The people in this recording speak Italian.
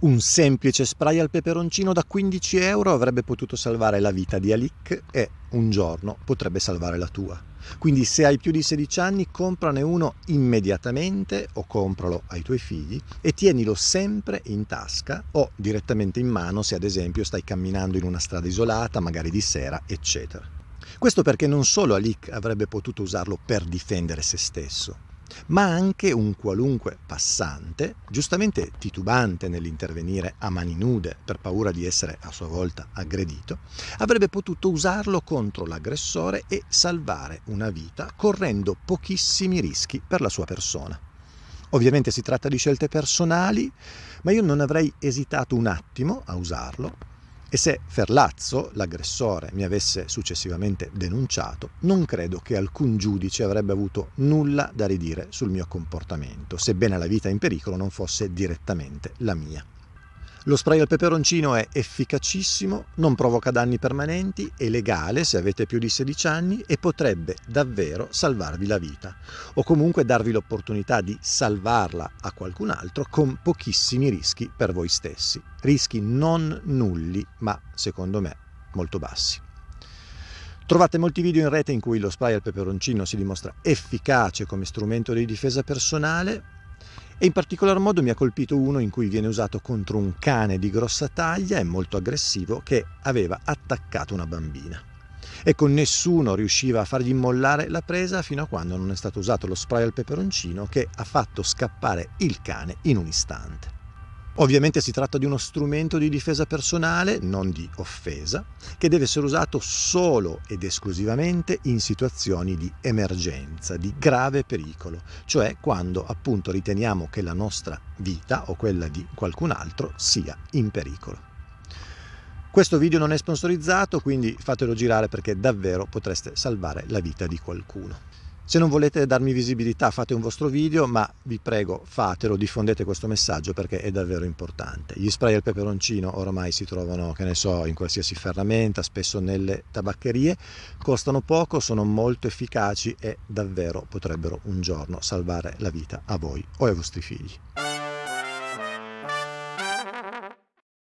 Un semplice spray al peperoncino da 15 euro avrebbe potuto salvare la vita di Alik e un giorno potrebbe salvare la tua. Quindi se hai più di 16 anni comprane uno immediatamente o compralo ai tuoi figli e tienilo sempre in tasca o direttamente in mano se ad esempio stai camminando in una strada isolata, magari di sera, eccetera. Questo perché non solo Alik avrebbe potuto usarlo per difendere se stesso, ma anche un qualunque passante, giustamente titubante nell'intervenire a mani nude per paura di essere a sua volta aggredito, avrebbe potuto usarlo contro l'aggressore e salvare una vita correndo pochissimi rischi per la sua persona. Ovviamente si tratta di scelte personali, ma io non avrei esitato un attimo a usarlo e se Ferlazzo, l'aggressore, mi avesse successivamente denunciato, non credo che alcun giudice avrebbe avuto nulla da ridire sul mio comportamento, sebbene la vita in pericolo non fosse direttamente la mia. Lo spray al peperoncino è efficacissimo, non provoca danni permanenti, è legale se avete più di 16 anni e potrebbe davvero salvarvi la vita o comunque darvi l'opportunità di salvarla a qualcun altro con pochissimi rischi per voi stessi. Rischi non nulli, ma secondo me molto bassi. Trovate molti video in rete in cui lo spray al peperoncino si dimostra efficace come strumento di difesa personale, e in particolar modo mi ha colpito uno in cui viene usato contro un cane di grossa taglia e molto aggressivo che aveva attaccato una bambina. E con nessuno riusciva a fargli mollare la presa fino a quando non è stato usato lo spray al peperoncino che ha fatto scappare il cane in un istante. Ovviamente si tratta di uno strumento di difesa personale, non di offesa, che deve essere usato solo ed esclusivamente in situazioni di emergenza, di grave pericolo, cioè quando appunto riteniamo che la nostra vita o quella di qualcun altro sia in pericolo. Questo video non è sponsorizzato, quindi fatelo girare perché davvero potreste salvare la vita di qualcuno. Se non volete darmi visibilità fate un vostro video, ma vi prego fatelo, diffondete questo messaggio perché è davvero importante. Gli spray al peperoncino ormai si trovano, che ne so, in qualsiasi ferramenta, spesso nelle tabaccherie, costano poco, sono molto efficaci e davvero potrebbero un giorno salvare la vita a voi o ai vostri figli.